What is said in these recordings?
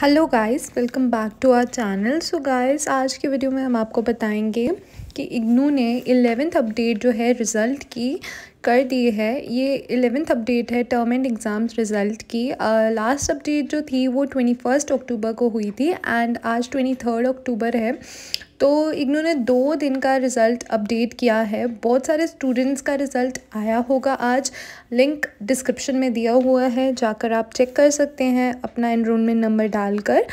hello guys welcome back to our channel so guys आज की video में हम आपको बताएंगे कि इग्नू ने एलेवेंथ अपडेट जो है रिज़ल्ट की कर दी है ये एलेवेंथ अपडेट है टर्म एंड एग्ज़ाम्स रिज़ल्ट की लास्ट uh, अपडेट जो थी वो ट्वेंटी फर्स्ट अक्टूबर को हुई थी एंड आज ट्वेंटी थर्ड अक्टूबर है तो इग्नू ने दो दिन का रिज़ल्ट अपडेट किया है बहुत सारे स्टूडेंट्स का रिज़ल्ट आया होगा आज लिंक डिस्क्रिप्शन में दिया हुआ है जाकर आप चेक कर सकते हैं अपना इनरोलमेंट नंबर डालकर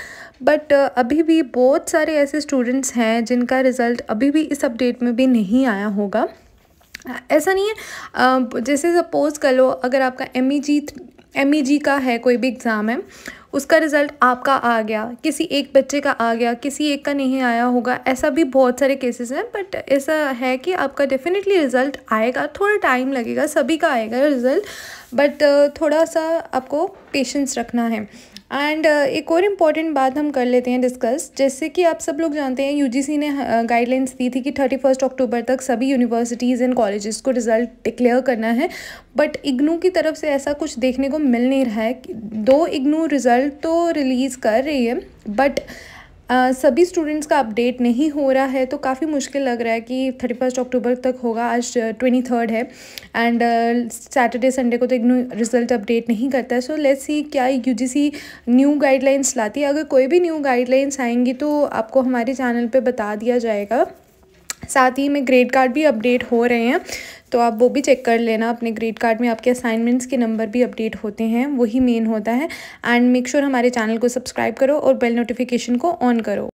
बट अभी भी बहुत सारे ऐसे स्टूडेंट्स हैं जिनका रिज़ल्ट अभी भी इस अपडेट में भी नहीं आया होगा ऐसा नहीं है जैसे सपोज़ कर लो अगर आपका M E G M E जी का है कोई भी एग्ज़ाम है उसका रिज़ल्ट आपका आ गया किसी एक बच्चे का आ गया किसी एक का नहीं आया होगा ऐसा भी बहुत सारे केसेस हैं बट ऐसा है कि आपका डेफिनेटली रिज़ल्ट आएगा थोड़ा टाइम लगेगा सभी का आएगा रिज़ल्ट बट थोड़ा सा आपको पेशेंस रखना है एंड uh, एक और इम्पॉर्टेंट बात हम कर लेते हैं डिस्कस जैसे कि आप सब लोग जानते हैं यूजीसी ने गाइडलाइंस uh, दी थी कि थर्टी फर्स्ट अक्टूबर तक सभी यूनिवर्सिटीज़ एंड कॉलेजेस को रिज़ल्ट डिक्लेयर करना है बट इग्नू की तरफ से ऐसा कुछ देखने को मिल नहीं रहा है दो इग्नू रिज़ल्ट रिज़ल्ट तो रिलीज़ कर रही है बट Uh, सभी स्टूडेंट्स का अपडेट नहीं हो रहा है तो काफ़ी मुश्किल लग रहा है कि थर्टी फर्स्ट अक्टूबर तक होगा आज ट्वेंटी थर्ड है एंड सैटरडे संडे को तो एक रिज़ल्ट अपडेट नहीं करता है सो लेट्स सी क्या यू जी सी न्यू गाइडलाइंस लाती है अगर कोई भी न्यू गाइडलाइंस आएंगी तो आपको हमारे चैनल पे बता दिया जाएगा साथ ही में ग्रेड कार्ड भी अपडेट हो रहे हैं तो आप वो भी चेक कर लेना अपने ग्रेड कार्ड में आपके असाइनमेंट्स के नंबर भी अपडेट होते हैं वही मेन होता है एंड मेक श्योर हमारे चैनल को सब्सक्राइब करो और बेल नोटिफिकेशन को ऑन करो